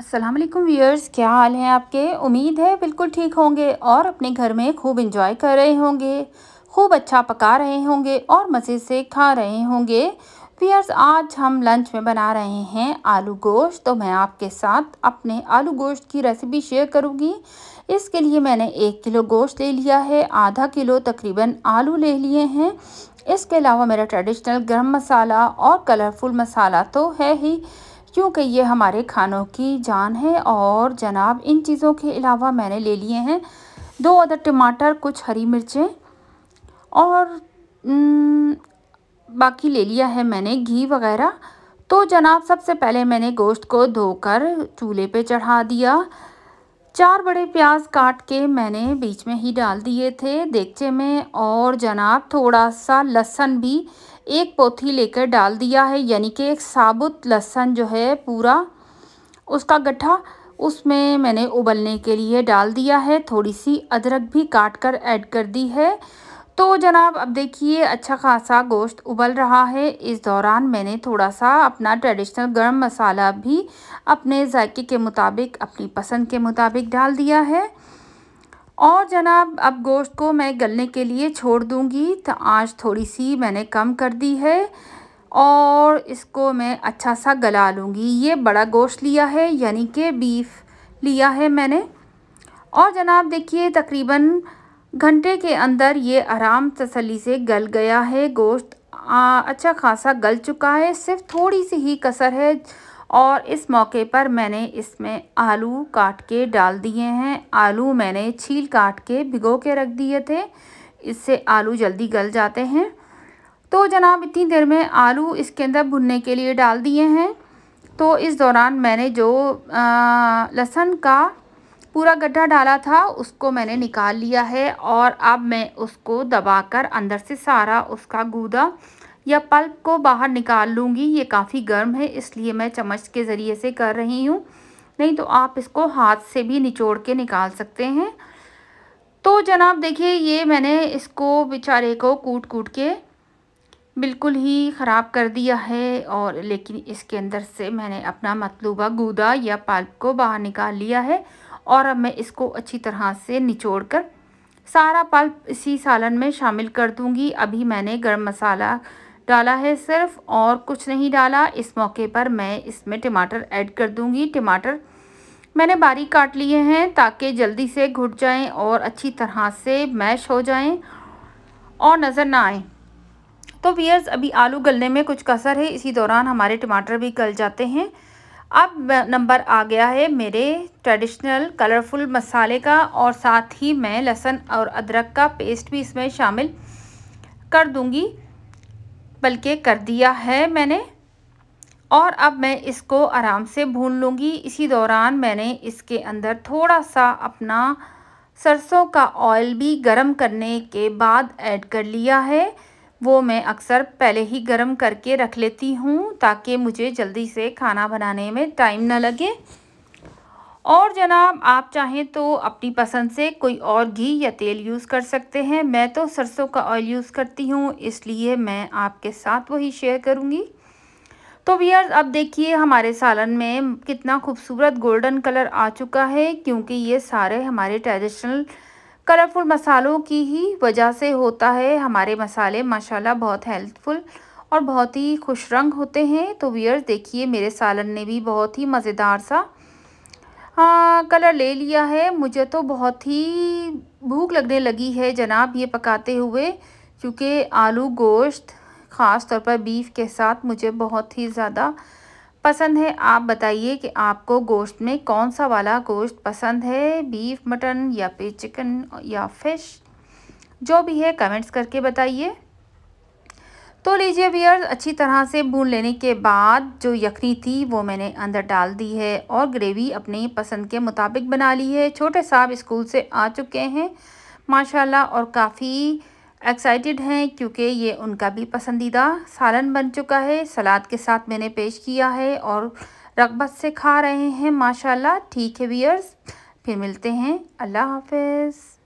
अस्सलाम वालेकुम व्यूअर्स क्या हाल हैं आपके उम्मीद है बिल्कुल ठीक होंगे और अपने घर में खूब इंजॉय कर रहे होंगे खूब अच्छा पका रहे होंगे और मज़े से खा रहे होंगे व्यूअर्स आज हम लंच में बना रहे हैं आलू गोश्त तो मैं आपके साथ अपने आलू गोश्त की रेसिपी शेयर करूँगी इसके लिए मैंने एक किलो गोश्त ले लिया है आधा किलो तकरीबन आलू ले लिए हैं इसके अलावा मेरा ट्रेडिशनल गर्म मसाला और कलरफुल मसाला तो है ही क्योंकि ये हमारे खानों की जान है और जनाब इन चीज़ों के अलावा मैंने ले लिए हैं दो अदर टमाटर कुछ हरी मिर्चें और न, बाकी ले लिया है मैंने घी वगैरह तो जनाब सबसे पहले मैंने गोश्त को धोकर चूल्हे पे चढ़ा दिया चार बड़े प्याज काट के मैंने बीच में ही डाल दिए थे देखचे में और जनाब थोड़ा सा लहसन भी एक पोथी लेकर डाल दिया है यानी कि एक साबुत लहसन जो है पूरा उसका गट्ठा उसमें मैंने उबलने के लिए डाल दिया है थोड़ी सी अदरक भी काट कर ऐड कर दी है तो जनाब अब देखिए अच्छा खासा गोश्त उबल रहा है इस दौरान मैंने थोड़ा सा अपना ट्रेडिशनल गर्म मसाला भी अपने जायके के मुताबिक अपनी पसंद के मुताबिक डाल दिया है और जनाब अब गोश्त को मैं गलने के लिए छोड़ दूँगी तो आँच थोड़ी सी मैंने कम कर दी है और इसको मैं अच्छा सा गला लूँगी ये बड़ा गोश्त लिया है यानी कि बीफ लिया है मैंने और जनाब देखिए तकरीबन घंटे के अंदर ये आराम तसली से गल गया है गोश्त अच्छा खासा गल चुका है सिर्फ थोड़ी सी ही कसर है और इस मौके पर मैंने इसमें आलू काट के डाल दिए हैं आलू मैंने छील काट के भिगो के रख दिए थे इससे आलू जल्दी गल जाते हैं तो जनाब इतनी देर में आलू इसके अंदर भुनने के लिए डाल दिए हैं तो इस दौरान मैंने जो लहसुन का पूरा गड्ढा डाला था उसको मैंने निकाल लिया है और अब मैं उसको दबाकर अंदर से सारा उसका गूदा या पल्प को बाहर निकाल लूँगी ये काफ़ी गर्म है इसलिए मैं चम्मच के ज़रिए से कर रही हूँ नहीं तो आप इसको हाथ से भी निचोड़ के निकाल सकते हैं तो जनाब देखिए ये मैंने इसको बेचारे को कूट कूट के बिल्कुल ही ख़राब कर दिया है और लेकिन इसके अंदर से मैंने अपना मतलूबा गूदा या पाल्प को बाहर निकाल लिया है और अब मैं इसको अच्छी तरह से निचोड़ कर सारा पल्प इसी सालन में शामिल कर दूंगी अभी मैंने गर्म मसाला डाला है सिर्फ और कुछ नहीं डाला इस मौके पर मैं इसमें टमाटर ऐड कर दूंगी टमाटर मैंने बारीक काट लिए हैं ताकि जल्दी से घुट जाएं और अच्छी तरह से मैश हो जाएं और नज़र ना आए तो वियर्स अभी आलू गलने में कुछ कसर है इसी दौरान हमारे टमाटर भी गल जाते हैं अब नंबर आ गया है मेरे ट्रेडिशनल कलरफुल मसाले का और साथ ही मैं लहसुन और अदरक का पेस्ट भी इसमें शामिल कर दूंगी बल्कि कर दिया है मैंने और अब मैं इसको आराम से भून लूँगी इसी दौरान मैंने इसके अंदर थोड़ा सा अपना सरसों का ऑयल भी गर्म करने के बाद ऐड कर लिया है वो मैं अक्सर पहले ही गर्म करके रख लेती हूँ ताकि मुझे जल्दी से खाना बनाने में टाइम ना लगे और जनाब आप चाहें तो अपनी पसंद से कोई और घी या तेल यूज़ कर सकते हैं मैं तो सरसों का ऑयल यूज़ करती हूँ इसलिए मैं आपके साथ वही शेयर करूँगी तो वियर्स अब देखिए हमारे सालन में कितना खूबसूरत गोल्डन कलर आ चुका है क्योंकि ये सारे हमारे ट्रेडिशनल कलरफुल मसालों की ही वजह से होता है हमारे मसाले माशाल्लाह बहुत हेल्थफुल और बहुत ही खुश रंग होते हैं तो वियर्स देखिए मेरे सालन ने भी बहुत ही मज़ेदार सा हाँ कलर ले लिया है मुझे तो बहुत ही भूख लगने लगी है जनाब ये पकाते हुए क्योंकि आलू गोश्त ख़ास तौर पर बीफ के साथ मुझे बहुत ही ज़्यादा पसंद है आप बताइए कि आपको गोश्त में कौन सा वाला गोश्त पसंद है बीफ मटन या फिर चिकन या फिश जो भी है कमेंट्स करके बताइए तो लीजिए बियर अच्छी तरह से भून लेने के बाद जो यखनी थी वो मैंने अंदर डाल दी है और ग्रेवी अपनी पसंद के मुताबिक बना ली है छोटे साहब स्कूल से आ चुके हैं माशाल्लाह और काफ़ी एक्साइटेड हैं क्योंकि ये उनका भी पसंदीदा सालन बन चुका है सलाद के साथ मैंने पेश किया है और रगबत से खा रहे हैं माशाल्लाह ठीक है वियर्स फिर मिलते हैं अल्लाह हाफिज़